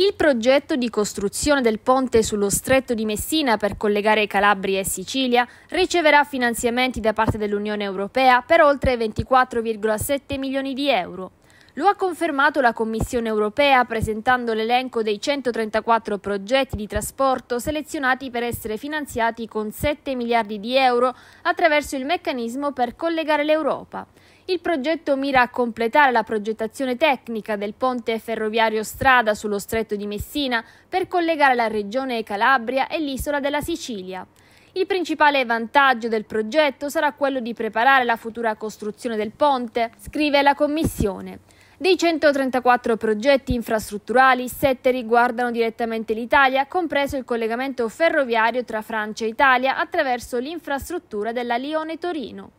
Il progetto di costruzione del ponte sullo stretto di Messina per collegare Calabria e Sicilia riceverà finanziamenti da parte dell'Unione Europea per oltre 24,7 milioni di euro. Lo ha confermato la Commissione europea presentando l'elenco dei 134 progetti di trasporto selezionati per essere finanziati con 7 miliardi di euro attraverso il meccanismo per collegare l'Europa. Il progetto mira a completare la progettazione tecnica del ponte ferroviario strada sullo stretto di Messina per collegare la regione Calabria e l'isola della Sicilia. Il principale vantaggio del progetto sarà quello di preparare la futura costruzione del ponte, scrive la Commissione. Dei 134 progetti infrastrutturali, 7 riguardano direttamente l'Italia, compreso il collegamento ferroviario tra Francia e Italia attraverso l'infrastruttura della Lione-Torino.